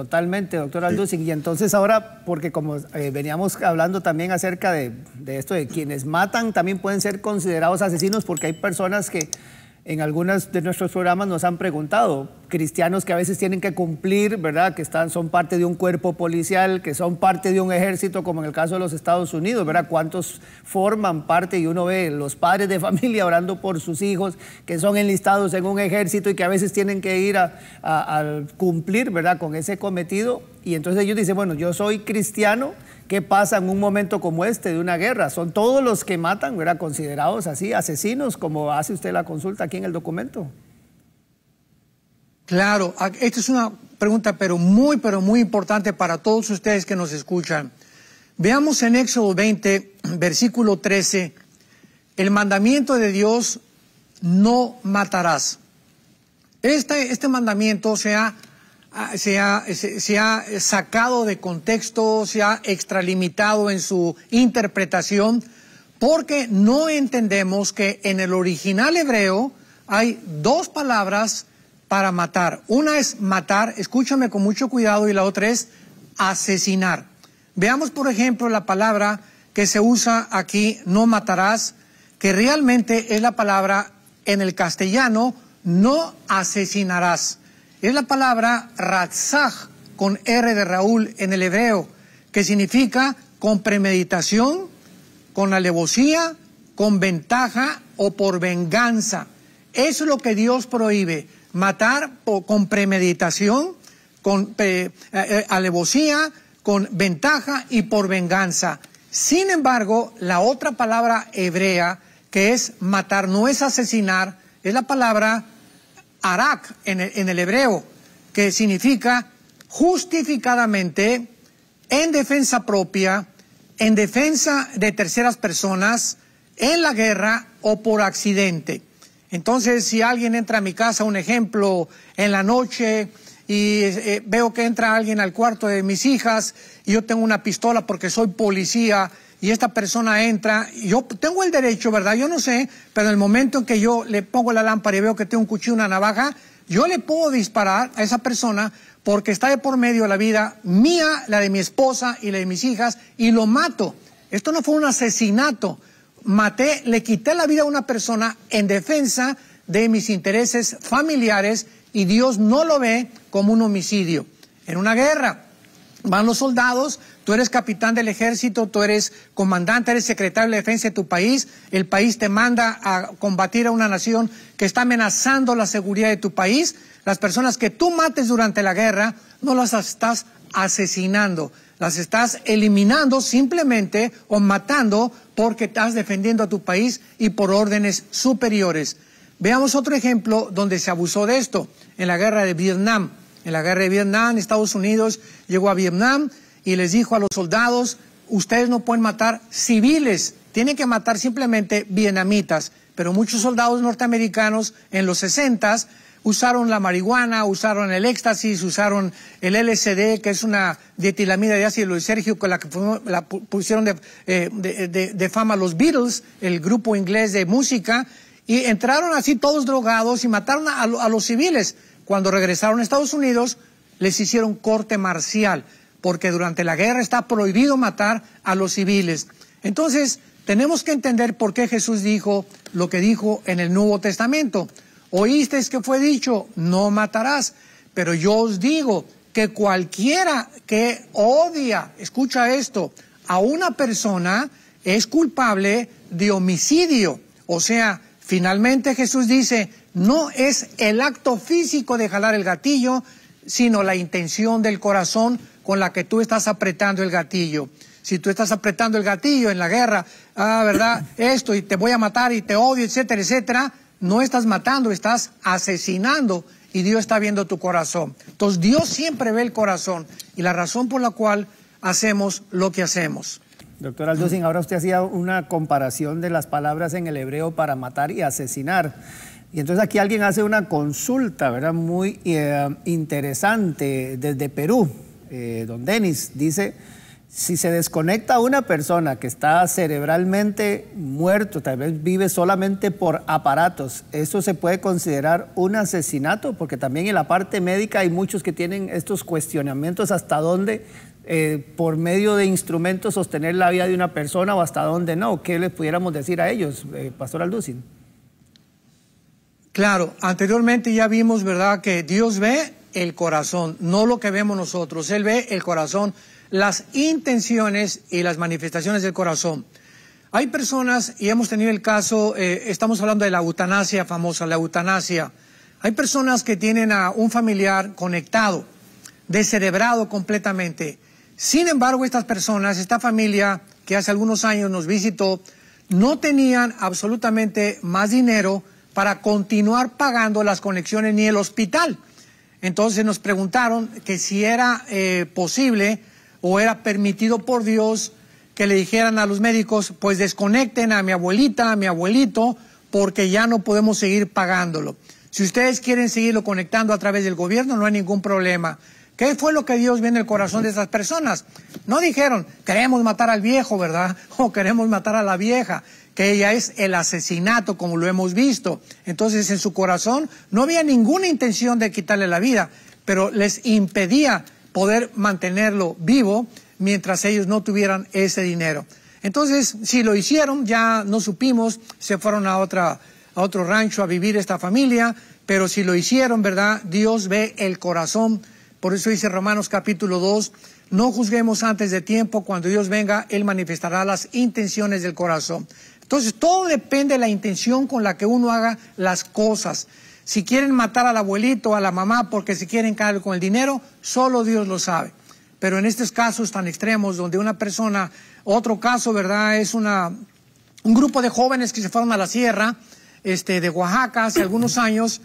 Totalmente, doctor Aldusic. Y entonces ahora, porque como eh, veníamos hablando también acerca de, esto de quienes matan, también pueden ser considerados asesinos porque hay personas que en algunos de nuestros programas nos han preguntado, cristianos que a veces tienen que cumplir, ¿verdad? Que están, son parte de un cuerpo policial, que son parte de un ejército, como en el caso de los Estados Unidos, ¿verdad? ¿Cuántos forman parte? Y uno ve los padres de familia orando por sus hijos, que son enlistados en un ejército y que a veces tienen que ir a, cumplir, ¿verdad? Con ese cometido. Y entonces ellos dicen, bueno, yo soy cristiano ¿Qué pasa en un momento como este de una guerra? Son todos los que matan, ¿verdad? Considerados así, asesinos, como hace usted la consulta aquí en el documento. Claro, ah, esta es una pregunta, pero muy, pero muy importante para todos ustedes que nos escuchan. Veamos en Éxodo 20, versículo 13, el mandamiento de Dios, no matarás. Este, este mandamiento se ha se ha, sacado de contexto, se ha extralimitado en su interpretación, porque no entendemos que en el original hebreo hay dos palabras para matar. Una es matar, escúchame con mucho cuidado, y la otra es asesinar. Veamos, por ejemplo, la palabra que se usa aquí, no matarás, que realmente es la palabra en el castellano, no asesinarás. Es la palabra ratzach con R de Raúl en el hebreo, que significa con premeditación, con alevosía, con ventaja o por venganza. Eso es lo que Dios prohíbe, matar con premeditación, con eh, eh, alevosía, con ventaja y por venganza. Sin embargo, la otra palabra hebrea que es matar, no es asesinar, es la palabra Arak en el, hebreo, que significa justificadamente, en defensa propia, en defensa de terceras personas, en la guerra o por accidente. Entonces, si alguien entra a mi casa, un ejemplo, en la noche y eh, veo que entra alguien al cuarto de mis hijas y yo tengo una pistola porque soy policía y esta persona entra, yo tengo el derecho, ¿verdad? Yo no sé, pero en el momento en que yo le pongo la lámpara y veo que tengo un cuchillo, una navaja, yo le puedo disparar a esa persona porque está de por medio la vida mía, la de mi esposa y la de mis hijas, y lo mato. Esto no fue un asesinato. Maté, le quité la vida a una persona en defensa de mis intereses familiares y Dios no lo ve como un homicidio. En una guerra, Van los soldados, tú eres capitán del ejército, tú eres comandante, eres secretario de defensa de tu país, el país te manda a combatir a una nación que está amenazando la seguridad de tu país, las personas que tú mates durante la guerra no las estás asesinando, las estás eliminando simplemente o matando porque estás defendiendo a tu país y por órdenes superiores. Veamos otro ejemplo donde se abusó de esto, en la guerra de Vietnam en la guerra de Vietnam, Estados Unidos, llegó a Vietnam y les dijo a los soldados, ustedes no pueden matar civiles, tienen que matar simplemente vietnamitas. Pero muchos soldados norteamericanos en los 60 usaron la marihuana, usaron el éxtasis, usaron el LSD, que es una dietilamida de ácido Sergio, con la que pusieron eh, de, fama los Beatles, el grupo inglés de música, y entraron así todos drogados y mataron a los civiles cuando regresaron a Estados Unidos, les hicieron corte marcial, porque durante la guerra está prohibido matar a los civiles. Entonces, tenemos que entender por qué Jesús dijo lo que dijo en el Nuevo Testamento. Oísteis que fue dicho, no matarás, pero yo os digo que cualquiera que odia, escucha esto, a una persona es culpable de homicidio. O sea, finalmente Jesús dice, no es el acto físico de jalar el gatillo, sino la intención del corazón con la que tú estás apretando el gatillo. Si tú estás apretando el gatillo en la guerra, ah, ¿verdad? Esto y te voy a matar y te odio, etcétera, etcétera, no estás matando, estás asesinando y Dios está viendo tu corazón. Entonces Dios siempre ve el corazón y la razón por la cual hacemos lo que hacemos. Doctor Alducin, ahora usted hacía una comparación de las palabras en el hebreo para matar y asesinar. Y entonces aquí alguien hace una consulta, ¿verdad? Muy eh, interesante desde Perú. Eh, don Denis dice, si se desconecta una persona que está cerebralmente muerto, tal vez vive solamente por aparatos, ¿eso se puede considerar un asesinato? Porque también en la parte médica hay muchos que tienen estos cuestionamientos hasta dónde eh, por medio de instrumentos sostener la vida de una persona o hasta dónde no. ¿Qué les pudiéramos decir a ellos, Pastor Alducin? Claro, anteriormente ya vimos, ¿verdad?, que Dios ve el corazón, no lo que vemos nosotros. Él ve el corazón, las intenciones y las manifestaciones del corazón. Hay personas, y hemos tenido el caso, eh, estamos hablando de la eutanasia famosa, la eutanasia. Hay personas que tienen a un familiar conectado, descerebrado completamente. Sin embargo, estas personas, esta familia que hace algunos años nos visitó, no tenían absolutamente más dinero para continuar pagando las conexiones ni el hospital. Entonces nos preguntaron que si era eh, posible o era permitido por Dios que le dijeran a los médicos, pues desconecten a mi abuelita, a mi abuelito, porque ya no podemos seguir pagándolo. Si ustedes quieren seguirlo conectando a través del gobierno, no hay ningún problema. ¿Qué fue lo que Dios vio en el corazón de esas personas? No dijeron, queremos matar al viejo, ¿verdad? O queremos matar a la vieja que ella es el asesinato, como lo hemos visto. Entonces, en su corazón no había ninguna intención de quitarle la vida, pero les impedía poder mantenerlo vivo mientras ellos no tuvieran ese dinero. Entonces, si lo hicieron, ya no supimos, se fueron a, otra, a otro rancho a vivir esta familia, pero si lo hicieron, ¿verdad? Dios ve el corazón. Por eso dice Romanos capítulo 2, no juzguemos antes de tiempo, cuando Dios venga, Él manifestará las intenciones del corazón. Entonces, todo depende de la intención con la que uno haga las cosas. Si quieren matar al abuelito, o a la mamá, porque se quieren caer con el dinero, solo Dios lo sabe. Pero en estos casos tan extremos, donde una persona, otro caso, ¿verdad? Es una, un grupo de jóvenes que se fueron a la sierra este, de Oaxaca hace algunos años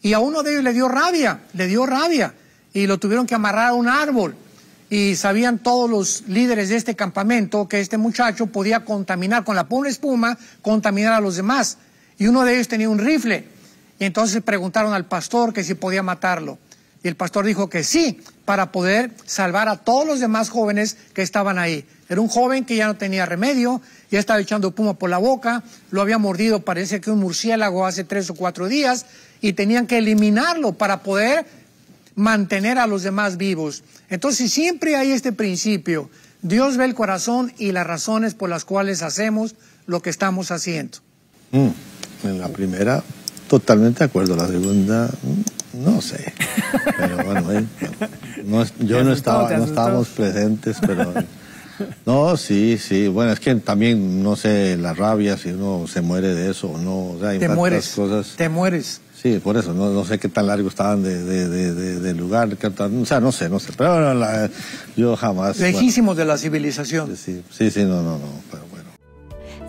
y a uno de ellos le dio rabia, le dio rabia y lo tuvieron que amarrar a un árbol y sabían todos los líderes de este campamento que este muchacho podía contaminar con la pura espuma, contaminar a los demás. Y uno de ellos tenía un rifle. Y entonces preguntaron al pastor que si podía matarlo. Y el pastor dijo que sí, para poder salvar a todos los demás jóvenes que estaban ahí. Era un joven que ya no tenía remedio, ya estaba echando puma por la boca, lo había mordido, parece que un murciélago hace tres o cuatro días, y tenían que eliminarlo para poder mantener a los demás vivos. Entonces siempre hay este principio. Dios ve el corazón y las razones por las cuales hacemos lo que estamos haciendo. Mm, en la primera, totalmente de acuerdo. La segunda, mm, no sé. Pero bueno, eh, yo no estaba, no estábamos presentes, pero... No, sí, sí. Bueno, es que también, no sé, la rabia, si uno se muere de eso o no. O sea, te mueres. Cosas. Te mueres. Sí, por eso, no, no sé qué tan largo estaban de, de, lugar, o sea, no sé, no sé, pero yo jamás... Lejísimos de la civilización. Sí, sí, sí, no, no, no.